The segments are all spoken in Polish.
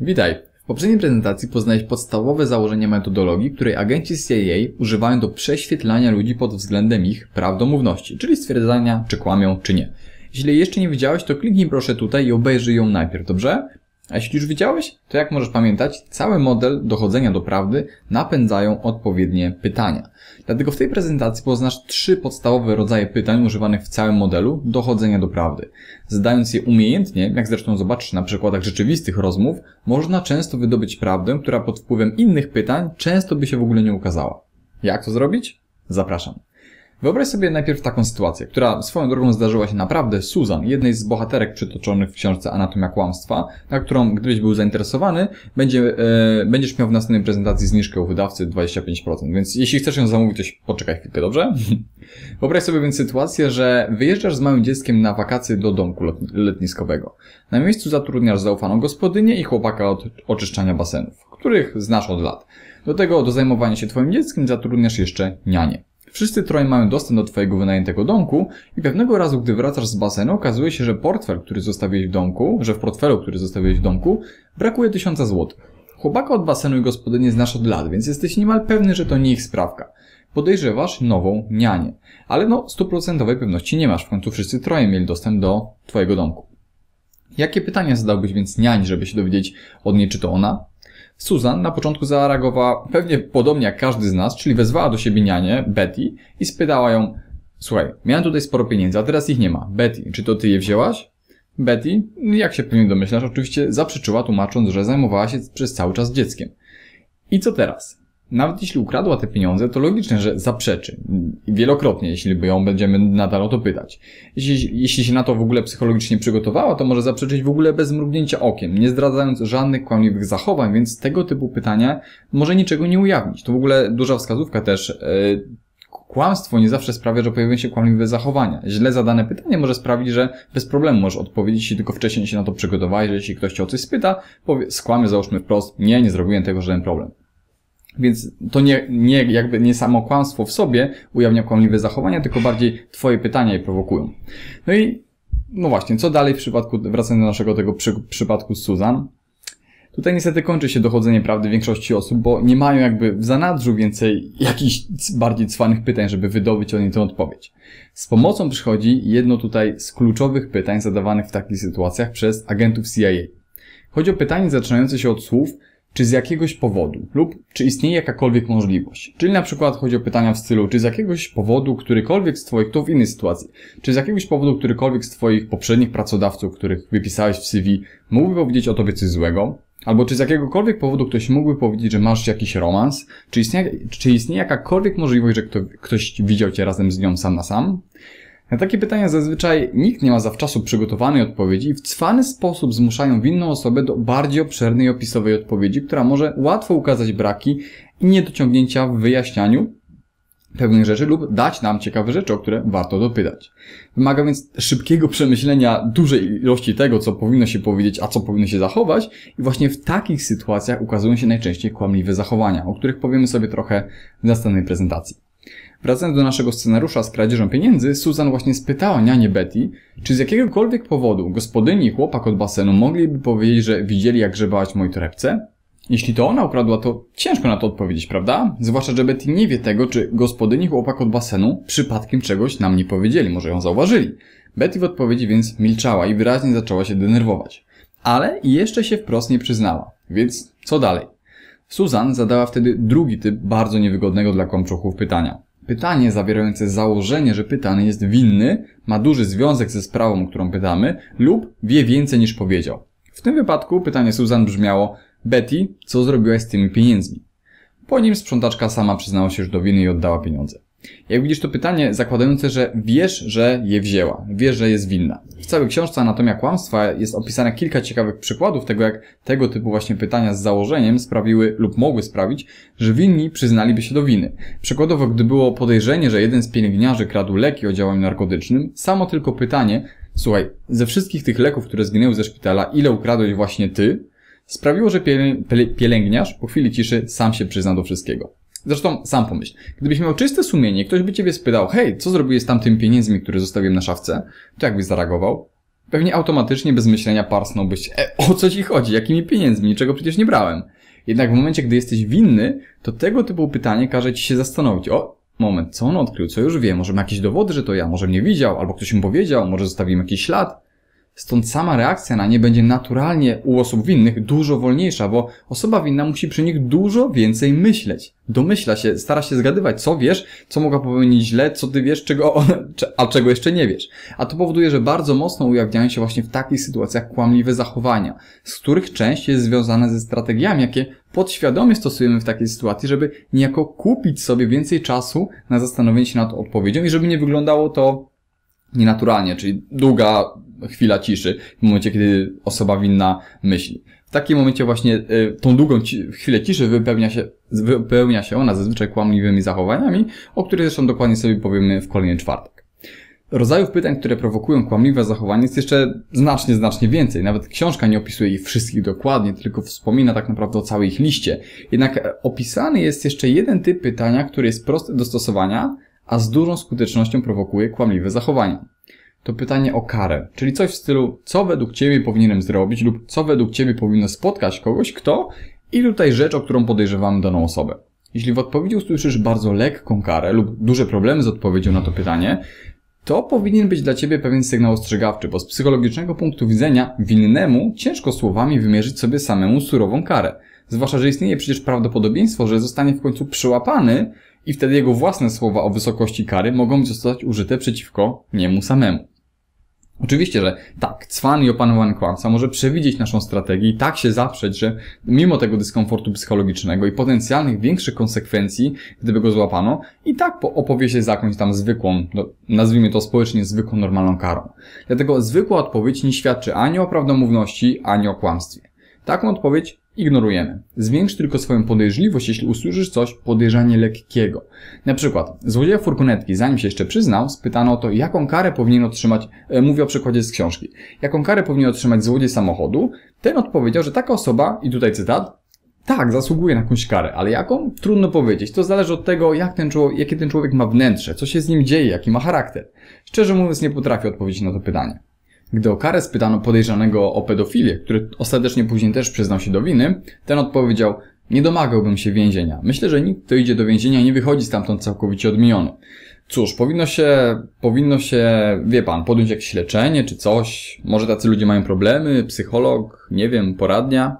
Witaj! W poprzedniej prezentacji poznałeś podstawowe założenie metodologii, której agenci CIA używają do prześwietlania ludzi pod względem ich prawdomówności, czyli stwierdzania, czy kłamią, czy nie. Jeśli jeszcze nie widziałeś, to kliknij proszę tutaj i obejrzyj ją najpierw, dobrze? A jeśli już wiedziałeś, to jak możesz pamiętać, cały model dochodzenia do prawdy napędzają odpowiednie pytania. Dlatego w tej prezentacji poznasz trzy podstawowe rodzaje pytań używanych w całym modelu dochodzenia do prawdy. Zadając je umiejętnie, jak zresztą zobaczysz na przykładach rzeczywistych rozmów, można często wydobyć prawdę, która pod wpływem innych pytań często by się w ogóle nie ukazała. Jak to zrobić? Zapraszam. Wyobraź sobie najpierw taką sytuację, która swoją drogą zdarzyła się naprawdę Susan, jednej z bohaterek przytoczonych w książce Anatomia Kłamstwa, na którą gdybyś był zainteresowany, będzie, e, będziesz miał w następnej prezentacji zniżkę u wydawcy 25%, więc jeśli chcesz ją zamówić, to poczekaj chwilkę, dobrze? Wyobraź sobie więc sytuację, że wyjeżdżasz z małym dzieckiem na wakacje do domku letniskowego. Na miejscu zatrudniasz zaufaną gospodynię i chłopaka od oczyszczania basenów, których znasz od lat. Do tego do zajmowania się twoim dzieckiem zatrudniasz jeszcze nianie. Wszyscy troj mają dostęp do twojego wynajętego domku i pewnego razu, gdy wracasz z basenu, okazuje się, że portfel, który zostawiłeś w domku, że w portfelu, który zostawiłeś w domku, brakuje tysiąca złotych. Chłopaka od basenu i gospodynie znasz od lat, więc jesteś niemal pewny, że to nie ich sprawka. Podejrzewasz nową nianię, ale no stuprocentowej pewności nie masz, w końcu wszyscy troje mieli dostęp do twojego domku. Jakie pytania zadałbyś więc niani, żeby się dowiedzieć od niej, czy to ona? Susan na początku zareagowała pewnie podobnie jak każdy z nas, czyli wezwała do siebie nianie, Betty, i spytała ją, słuchaj, miałem tutaj sporo pieniędzy, a teraz ich nie ma. Betty, czy to ty je wzięłaś? Betty, jak się pewnie domyślasz, oczywiście zaprzeczyła tłumacząc, że zajmowała się przez cały czas dzieckiem. I co teraz? nawet jeśli ukradła te pieniądze, to logiczne, że zaprzeczy. Wielokrotnie, jeśli by ją będziemy nadal o to pytać. Jeśli, jeśli się na to w ogóle psychologicznie przygotowała, to może zaprzeczyć w ogóle bez mrugnięcia okiem, nie zdradzając żadnych kłamliwych zachowań, więc tego typu pytania może niczego nie ujawnić. To w ogóle duża wskazówka też. E, kłamstwo nie zawsze sprawia, że pojawią się kłamliwe zachowania. Źle zadane pytanie może sprawić, że bez problemu możesz odpowiedzieć, jeśli tylko wcześniej się na to przygotowałeś, że jeśli ktoś cię o coś spyta, powie, skłamy załóżmy wprost, nie, nie zrobiłem tego, żaden problem. Więc to nie, nie, jakby nie samo kłamstwo w sobie ujawnia kłamliwe zachowania, tylko bardziej Twoje pytania je prowokują. No i, no właśnie, co dalej w przypadku, wracając do naszego tego przy, przypadku z Susan. Tutaj niestety kończy się dochodzenie prawdy większości osób, bo nie mają jakby w zanadrzu więcej jakichś bardziej cwanych pytań, żeby wydobyć od niej tę odpowiedź. Z pomocą przychodzi jedno tutaj z kluczowych pytań zadawanych w takich sytuacjach przez agentów CIA. Chodzi o pytanie zaczynające się od słów, czy z jakiegoś powodu lub czy istnieje jakakolwiek możliwość. Czyli na przykład chodzi o pytania w stylu, czy z jakiegoś powodu którykolwiek z Twoich, to w innej sytuacji, czy z jakiegoś powodu którykolwiek z Twoich poprzednich pracodawców, których wypisałeś w CV, mógłby powiedzieć o Tobie coś złego? Albo czy z jakiegokolwiek powodu ktoś mógłby powiedzieć, że masz jakiś romans? Czy istnieje, czy istnieje jakakolwiek możliwość, że kto, ktoś widział Cię razem z nią sam na sam? Na takie pytania zazwyczaj nikt nie ma zawczasu przygotowanej odpowiedzi i w cwany sposób zmuszają winną osobę do bardziej obszernej opisowej odpowiedzi, która może łatwo ukazać braki i niedociągnięcia w wyjaśnianiu pewnych rzeczy lub dać nam ciekawe rzeczy, o które warto dopytać. Wymaga więc szybkiego przemyślenia dużej ilości tego, co powinno się powiedzieć, a co powinno się zachować i właśnie w takich sytuacjach ukazują się najczęściej kłamliwe zachowania, o których powiemy sobie trochę w następnej prezentacji. Wracając do naszego scenariusza z kradzieżą pieniędzy, Susan właśnie spytała nianie Betty, czy z jakiegokolwiek powodu gospodyni i chłopak od basenu mogliby powiedzieć, że widzieli jak grzebałaś w mojej torebce? Jeśli to ona ukradła, to ciężko na to odpowiedzieć, prawda? Zwłaszcza, że Betty nie wie tego, czy gospodyni chłopak od basenu przypadkiem czegoś nam nie powiedzieli, może ją zauważyli. Betty w odpowiedzi więc milczała i wyraźnie zaczęła się denerwować. Ale jeszcze się wprost nie przyznała. Więc co dalej? Susan zadała wtedy drugi typ bardzo niewygodnego dla komczuchów pytania. Pytanie zawierające założenie, że pytany jest winny, ma duży związek ze sprawą, którą pytamy, lub wie więcej niż powiedział. W tym wypadku pytanie Susan brzmiało Betty, co zrobiłaś z tymi pieniędzmi? Po nim sprzątaczka sama przyznała się, już do winy i oddała pieniądze. Jak widzisz to pytanie zakładające, że wiesz, że je wzięła, wiesz, że jest winna. W całej książce Anatomia Kłamstwa jest opisane kilka ciekawych przykładów tego, jak tego typu właśnie pytania z założeniem sprawiły lub mogły sprawić, że winni przyznaliby się do winy. Przykładowo, gdy było podejrzenie, że jeden z pielęgniarzy kradł leki o działaniu narkotycznym, samo tylko pytanie, słuchaj, ze wszystkich tych leków, które zginęły ze szpitala, ile ukradłeś właśnie ty? Sprawiło, że pielęgniarz po chwili ciszy sam się przyzna do wszystkiego. Zresztą sam pomyśl. Gdybyś miał czyste sumienie, ktoś by ciebie spytał, hej, co zrobiłeś z tamtymi pieniędzmi, które zostawiłem na szafce? To jakbyś zareagował? Pewnie automatycznie bez myślenia parsnąłbyś, e, o co ci chodzi, jakimi pieniędzmi, niczego przecież nie brałem. Jednak w momencie, gdy jesteś winny, to tego typu pytanie każe ci się zastanowić, o, moment, co on odkrył, co już wie, może ma jakieś dowody, że to ja, może mnie widział, albo ktoś mi powiedział, może zostawiłem jakiś ślad. Stąd sama reakcja na nie będzie naturalnie u osób winnych dużo wolniejsza, bo osoba winna musi przy nich dużo więcej myśleć. Domyśla się, stara się zgadywać, co wiesz, co mogła popełnić źle, co ty wiesz, czego, a czego jeszcze nie wiesz. A to powoduje, że bardzo mocno ujawniają się właśnie w takich sytuacjach kłamliwe zachowania, z których część jest związana ze strategiami, jakie podświadomie stosujemy w takiej sytuacji, żeby niejako kupić sobie więcej czasu na zastanowienie się nad odpowiedzią i żeby nie wyglądało to nienaturalnie, czyli długa, chwila ciszy, w momencie, kiedy osoba winna myśli. W takim momencie właśnie y, tą długą ci chwilę ciszy wypełnia się, wypełnia się ona zazwyczaj kłamliwymi zachowaniami, o których zresztą dokładnie sobie powiemy w kolejny czwartek. Rodzajów pytań, które prowokują kłamliwe zachowanie jest jeszcze znacznie, znacznie więcej. Nawet książka nie opisuje ich wszystkich dokładnie, tylko wspomina tak naprawdę o całej ich liście. Jednak e, opisany jest jeszcze jeden typ pytania, który jest prosty do stosowania, a z dużą skutecznością prowokuje kłamliwe zachowania to pytanie o karę, czyli coś w stylu, co według Ciebie powinienem zrobić lub co według Ciebie powinno spotkać kogoś, kto i tutaj rzecz, o którą podejrzewamy daną osobę. Jeśli w odpowiedzi usłyszysz bardzo lekką karę lub duże problemy z odpowiedzią na to pytanie, to powinien być dla Ciebie pewien sygnał ostrzegawczy, bo z psychologicznego punktu widzenia winnemu ciężko słowami wymierzyć sobie samemu surową karę. Zwłaszcza, że istnieje przecież prawdopodobieństwo, że zostanie w końcu przyłapany i wtedy jego własne słowa o wysokości kary mogą zostać użyte przeciwko niemu samemu. Oczywiście, że tak, cwan i opanowany kłamca może przewidzieć naszą strategię i tak się zaprzeć, że mimo tego dyskomfortu psychologicznego i potencjalnych większych konsekwencji, gdyby go złapano, i tak opowie się za jakąś tam zwykłą, no, nazwijmy to społecznie zwykłą, normalną karą. Dlatego zwykła odpowiedź nie świadczy ani o prawdomówności, ani o kłamstwie. Taką odpowiedź ignorujemy. Zwiększ tylko swoją podejrzliwość, jeśli usłyszysz coś podejrzanie lekkiego. Na przykład, złodzieja furgonetki, zanim się jeszcze przyznał, spytano o to, jaką karę powinien otrzymać, e, mówię o przykładzie z książki, jaką karę powinien otrzymać złodziej samochodu, ten odpowiedział, że taka osoba, i tutaj cytat, tak, zasługuje na jakąś karę, ale jaką? Trudno powiedzieć. To zależy od tego, jak ten człowiek, jakie ten człowiek ma wnętrze, co się z nim dzieje, jaki ma charakter. Szczerze mówiąc, nie potrafię odpowiedzieć na to pytanie. Gdy o karę spytano podejrzanego o pedofilię, który ostatecznie później też przyznał się do winy, ten odpowiedział nie domagałbym się więzienia. Myślę, że nikt, kto idzie do więzienia, nie wychodzi stamtąd całkowicie odmieniony. Cóż, powinno się, powinno się, wie pan, podjąć jakieś leczenie czy coś. Może tacy ludzie mają problemy, psycholog, nie wiem, poradnia.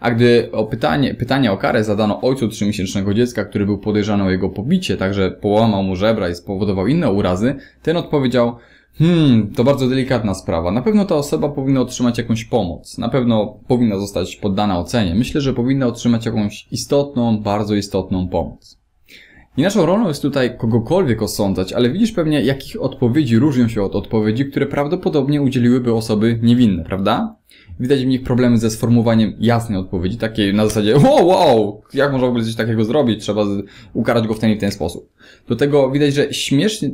A gdy o pytanie, pytania o karę zadano ojcu trzymiesięcznego dziecka, który był podejrzany o jego pobicie, także połamał mu żebra i spowodował inne urazy, ten odpowiedział, Hmm, to bardzo delikatna sprawa. Na pewno ta osoba powinna otrzymać jakąś pomoc. Na pewno powinna zostać poddana ocenie. Myślę, że powinna otrzymać jakąś istotną, bardzo istotną pomoc. I naszą rolą jest tutaj kogokolwiek osądzać, ale widzisz pewnie, jakich odpowiedzi różnią się od odpowiedzi, które prawdopodobnie udzieliłyby osoby niewinne, prawda? Widać w nich problemy ze sformułowaniem jasnej odpowiedzi, takiej na zasadzie wow, wow, jak można w ogóle coś takiego zrobić, trzeba ukarać go w ten i w ten sposób. Do tego widać, że śmiesznie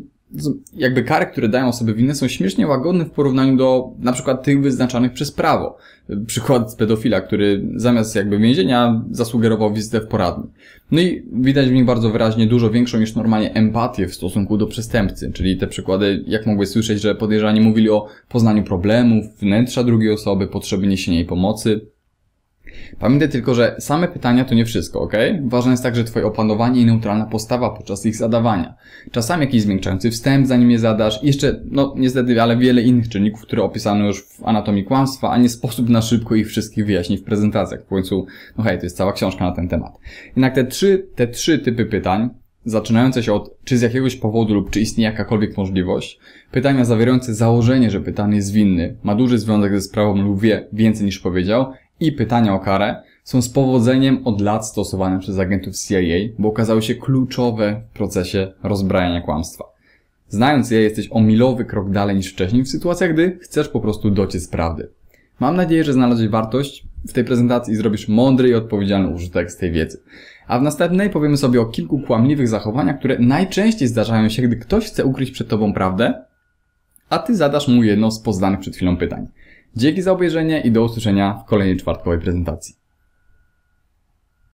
jakby kary, które dają osoby winne są śmiesznie łagodne w porównaniu do na przykład tych wyznaczanych przez prawo. Przykład z pedofila, który zamiast jakby więzienia zasugerował wizytę w poradni. No i widać w nich bardzo wyraźnie dużo większą niż normalnie empatię w stosunku do przestępcy, czyli te przykłady, jak mogłeś słyszeć, że podejrzani mówili o poznaniu problemów, wnętrza drugiej osoby, potrzeby niesienia jej pomocy, Pamiętaj tylko, że same pytania to nie wszystko, ok? Ważne jest także Twoje opanowanie i neutralna postawa podczas ich zadawania. Czasami jakiś zmiękczający wstęp, zanim je zadasz, i jeszcze, no niestety, ale wiele innych czynników, które opisano już w Anatomii Kłamstwa, a nie sposób na szybko ich wszystkich wyjaśnić w prezentacjach. W końcu, no hej, to jest cała książka na ten temat. Jednak te trzy, te trzy typy pytań, zaczynające się od czy z jakiegoś powodu lub czy istnieje jakakolwiek możliwość, pytania zawierające założenie, że pytany jest winny, ma duży związek ze sprawą lub wie więcej niż powiedział i pytania o karę są z powodzeniem od lat stosowane przez agentów CIA, bo okazały się kluczowe w procesie rozbrajania kłamstwa. Znając je, jesteś o milowy krok dalej niż wcześniej w sytuacjach, gdy chcesz po prostu dociec prawdy. Mam nadzieję, że znalazłeś wartość w tej prezentacji i zrobisz mądry i odpowiedzialny użytek z tej wiedzy. A w następnej powiemy sobie o kilku kłamliwych zachowaniach, które najczęściej zdarzają się, gdy ktoś chce ukryć przed tobą prawdę, a ty zadasz mu jedno z poznanych przed chwilą pytań. Dzięki za obejrzenie i do usłyszenia w kolejnej czwartkowej prezentacji.